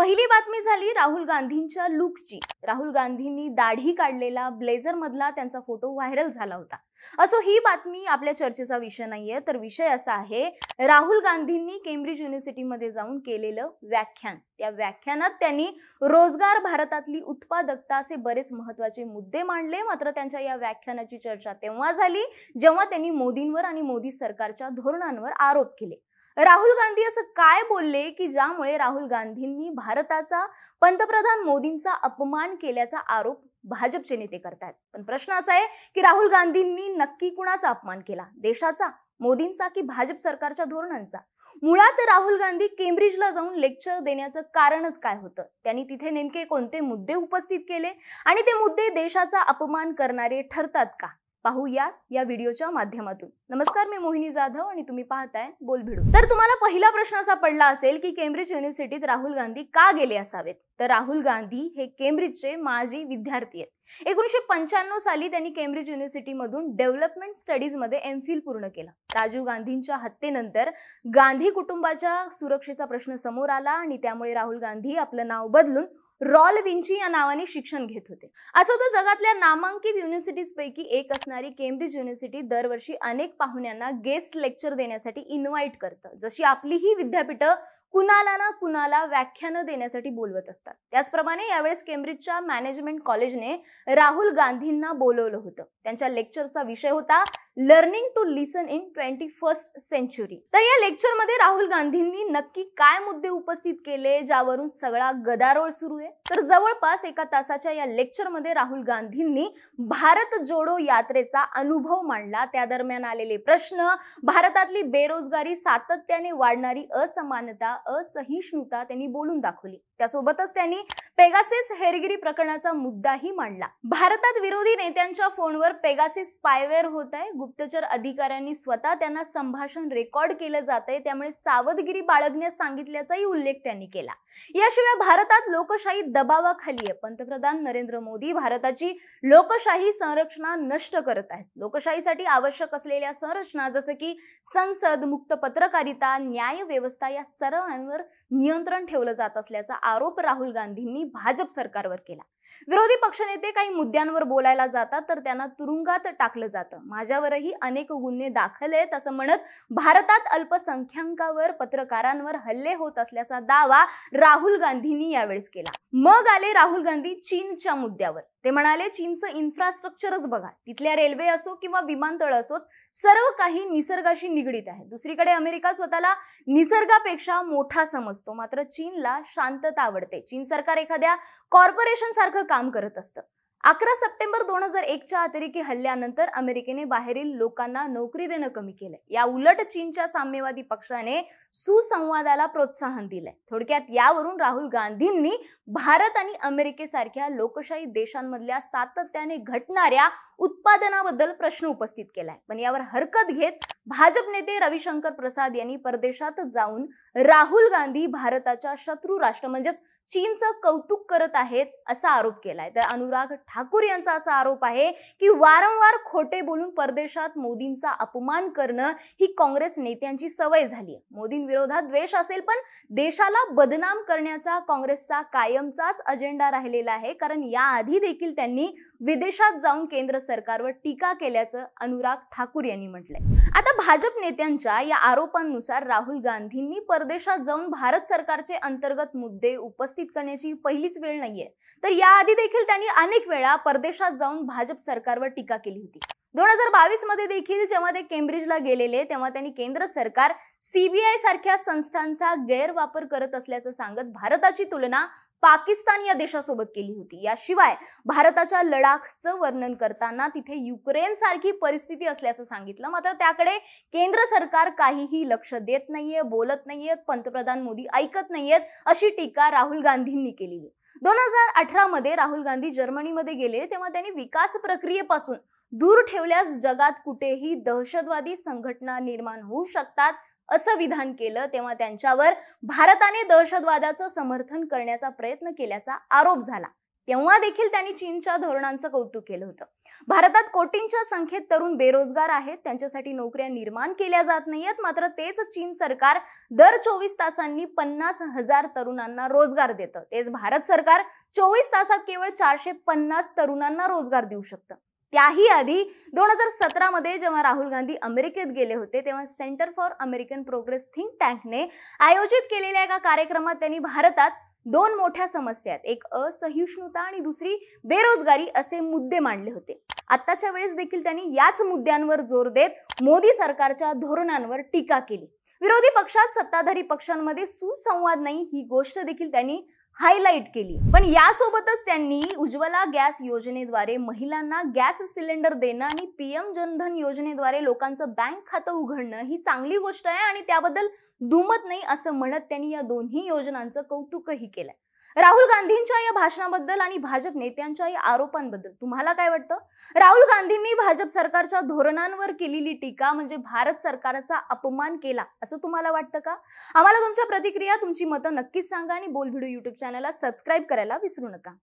पहिली बातमी झाली राहुल गांधींच्या लुकची राहुल गांधींनी दाढी काढलेला ब्लेझर मधला त्यांचा फोटो व्हायरल झाला होता असो ही बातमी आपल्या चर्चेचा विषय नाहीये तर विषय असा आहे राहुल गांधींनी केम्ब्रिज युनिव्हर्सिटीमध्ये जाऊन केलेलं व्याख्यान त्या व्याख्यानात त्यांनी रोजगार भारतातली उत्पादकता असे बरेच महत्वाचे मुद्दे मांडले मात्र त्यांच्या या व्याख्यानाची चर्चा तेव्हा झाली जेव्हा त्यांनी मोदींवर आणि मोदी सरकारच्या धोरणांवर आरोप केले राहुल गांधी असं काय बोलले की ज्यामुळे राहुल गांधींनी भारताचा पंतप्रधान मोदींचा अपमान केल्याचा आरोप भाजपचे नेते करतायत पण प्रश्न असा आहे की राहुल गांधींनी नक्की कुणाचा अपमान केला देशाचा मोदींचा की भाजप सरकारच्या धोरणांचा मुळात राहुल गांधी केम्ब्रिजला जाऊन लेक्चर देण्याचं कारणच काय होतं त्यांनी तिथे नेमके कोणते मुद्दे उपस्थित केले आणि ते मुद्दे देशाचा अपमान करणारे ठरतात का पाहूयात या व्हिडिओच्या माध्यमातून नमस्कार मी मोहिनी जाधव आणि तुम्ही पाहताय बोल भिडू तर तुम्हाला पहिला प्रश्न असा पडला असेल की केम्ब्रिज युनिव्हर्सिटीत राहुल गांधी का गेले असावेत तर राहुल गांधी हे केम्ब्रिजचे माजी विद्यार्थी आहेत एकोणीशे पंच्याण्णव साली त्यांनी केम्ब्रिज युनिव्हर्सिटीमधून डेव्हलपमेंट स्टडीजमध्ये एम फिल पूर्ण केला राजीव गांधींच्या हत्येनंतर गांधी कुटुंबाच्या सुरक्षेचा प्रश्न समोर आला आणि त्यामुळे राहुल गांधी आपलं नाव बदलून रॉल विंची या नावाने शिक्षण घेत होते असं तो जगातल्या नामांकित युनिव्हर्सिटीजपैकी एक असणारी केम्ब्रिज युनिव्हर्सिटी दरवर्षी अनेक पाहुण्यांना गेस्ट लेक्चर देण्यासाठी इन्व्हाइट करतं जशी आपली ही विद्यापीठ कुणाला ना कुणाला व्याख्यानं देण्यासाठी बोलवत असतात त्याचप्रमाणे यावेळेस केम्ब्रिजच्या मॅनेजमेंट कॉलेजने राहुल गांधींना बोलवलं होतं त्यांच्या लेक्चरचा विषय होता learning to listen in twenty first century तर या लेक्चरमध्ये राहुल गांधींनी नक्की काय मुद्दे उपस्थित केले ज्यावरून सगळा गदारोळ सुरू आहे तर जवळपास एका तासाच्या या लेक्चरमध्ये राहुल गांधींनी भारत जोडो यात्रेचा अनुभव मांडला त्या दरम्यान आलेले प्रश्न भारतातली बेरोजगारी सातत्याने वाढणारी असमानता असहिष्णुता त्यांनी बोलून दाखवली त्यासोबतच त्यांनी पेगासिस हेरगिरी प्रकरणाचा मुद्दाही मांडला भारतात विरोधी नेत्यांच्या फोनवर पेगासिस स्पायवेअर होत आहे गुप्तचर अधिकाऱ्यांनी स्वतः त्यांना संभाषण रेकॉर्ड केलं जात आहे त्यामुळे सावधगिरी बाळगण्यास सांगितल्याचाही उल्लेख त्यांनी केला याशिवाय भारतात लोकशाही दबावाखाली आहे पंतप्रधान नरेंद्र मोदी भारताची लोकशाही संरचना नष्ट करत आहेत लोकशाहीसाठी आवश्यक असलेल्या संरचना जसं की संसद मुक्त पत्रकारिता न्याय व्यवस्था या सर्व नियंत्रण ठेवलं जात असल्याचा आरोप राहुल गांधींनी भाजप सरकारवर केला विरोधी पक्षनेते काही मुद्द्यांवर बोलायला जातात तर त्यांना तुरुंगात टाकलं जातं माझ्यावरही अनेक गुन्हे दाखल आहेत असं म्हणत भारतात अल्पसंख्याकांवर पत्रकारांवर हल्ले होत असल्याचा दावा राहुल गांधींनी यावेळेस केला मग आले राहुल गांधी चीनच्या मुद्द्यावर ते म्हणाले चीनचं इन्फ्रास्ट्रक्चरच बघा तिथल्या रेल्वे असो किंवा विमानतळ असो सर्व काही निसर्गाशी निगडीत आहे दुसरीकडे अमेरिका स्वतःला निसर्गापेक्षा मोठा समजतो मात्र चीनला शांतता आवडते चीन सरकार एखाद्या कॉर्पोरेशन सारखं सारखं काम करत असतं अकरा सप्टेंबर दोन हजार एकच्या अतिरेकी हल्ल्यानंतर अमेरिकेने बाहेरील लोकांना नोकरी देणं कमी केले या उलट चीनच्या साम्यवादी पक्षाने सुसंवादाला प्रोत्साहन दिलंय थोडक्यात यावरून राहुल गांधींनी भारत आणि अमेरिकेसारख्या लोकशाही देशांमधल्या सातत्याने घटणाऱ्या उत्पादनाबद्दल प्रश्न उपस्थित केलाय पण यावर हरकत घेत भाजप नेते रविशंकर प्रसाद यांनी परदेशात जाऊन राहुल गांधी भारताच्या शत्रू राष्ट्र म्हणजेच चीनचं कौतुक करत आहेत असा आरोप केलाय तर अनुराग ठाकूर यांचा असा आरोप आहे की वारंवार खोटे बोलून परदेशात मोदींचा अपमान करणं ही काँग्रेस नेत्यांची सवय झाली आहे मोदींविरोधात द्वेष असेल पण देशाला बदनाम करण्याचा काँग्रेसचा कायमचाच अजेंडा राहिलेला आहे कारण याआधी देखील त्यांनी विदेशात जाऊन केंद्र सरकारवर टीका केल्याचं अनुराग ठाकूर यांनी म्हटलंय आता भाजप नेत्यांच्या या आरोपांनुसार राहुल गांधींनी परदेशात जाऊन भारत सरकारचे अंतर्गत मुद्दे उपस्थित उपस्थित करण्याची पहिलीच वेळ नाहीये तर याआधी देखील त्यांनी अनेक वेळा परदेशात जाऊन भाजप सरकारवर टीका केली होती दोन हजार बावीस मध्ये देखील जेव्हा ते केम्ब्रिजला गेलेले तेव्हा त्यांनी केंद्र सरकार सीबीआय सारख्या संस्थांचा गैरवापर करत असल्याचं सांगत भारताची तुलना पाकिस्तान या देशासोबत केली होती याशिवाय भारताच्या लडाखचं वर्णन करताना तिथे युक्रेन सारखी परिस्थिती असल्याचं सांगितलं मात्र त्याकडे केंद्र सरकार काहीही लक्ष देत नाहीये बोलत नाहीयेत पंतप्रधान मोदी ऐकत नाहीयेत अशी टीका राहुल गांधींनी केलेली दोन हजार अठरा मध्ये राहुल गांधी जर्मनीमध्ये गेले तेव्हा त्यांनी विकास प्रक्रियेपासून दूर ठेवल्यास जगात कुठेही दहशतवादी संघटना निर्माण होऊ शकतात असं विधान केलं तेव्हा त्यांच्यावर भारताने दहशतवादाचं समर्थन करण्याचा प्रयत्न केल्याचा आरोप झाला तेव्हा देखील त्यांनी चीनच्या धोरणांचं कौतुक केलं होतं भारतात कोटींच्या संख्येत तरुण बेरोजगार आहेत त्यांच्यासाठी नोकऱ्या निर्माण केल्या जात नाहीयेत मात्र तेच चीन सरकार दर चोवीस तासांनी पन्नास हजार तरुणांना रोजगार देतं तेच भारत सरकार चोवीस तासात केवळ चारशे पन्नास तरुणांना रोजगार देऊ शकतं त्याही आधी दोन हजार सतरामध्ये जेव्हा राहुल गांधी अमेरिकेत गेले होते तेव्हा Center for American Progress think टँकने आयोजित केलेल्या एका कार्यक्रमात त्यांनी भारतात दोन मोठ्या समस्या आहेत एक असहिष्णुता आणि दुसरी बेरोजगारी असे मुद्दे मांडले होते आत्ताच्या वेळेस देखील त्यांनी याच मुद्द्यांवर जोर देत मोदी सरकारच्या धोरणांवर टीका केली विरोधी पक्षात सत्ताधारी पक्षांमध्ये सुसंवाद नाही ही गोष्ट देखील त्यांनी हायलाईट केली पण यासोबतच त्यांनी उज्ज्वला गॅस योजनेद्वारे महिलांना गॅस सिलेंडर देणं आणि पीएम जनधन योजनेद्वारे लोकांचं बँक खातं उघडणं ही चांगली गोष्ट आहे आणि त्याबद्दल दुमत नाही असं म्हणत त्यांनी या दोन्ही योजनांचं कौतुकही केलंय राहुल गांधींच्या या भाषणाबद्दल आणि भाजप नेत्यांच्या या आरोपांबद्दल तुम्हाला काय वाटतं राहुल गांधींनी भाजप सरकारच्या धोरणांवर केलेली टीका म्हणजे भारत सरकारचा अपमान केला असं तुम्हाला वाटतं का आम्हाला तुमच्या प्रतिक्रिया तुमची मतं नक्कीच सांगा आणि बोल व्हिडिओ युट्यूब चॅनलला सबस्क्राईब करायला विसरू नका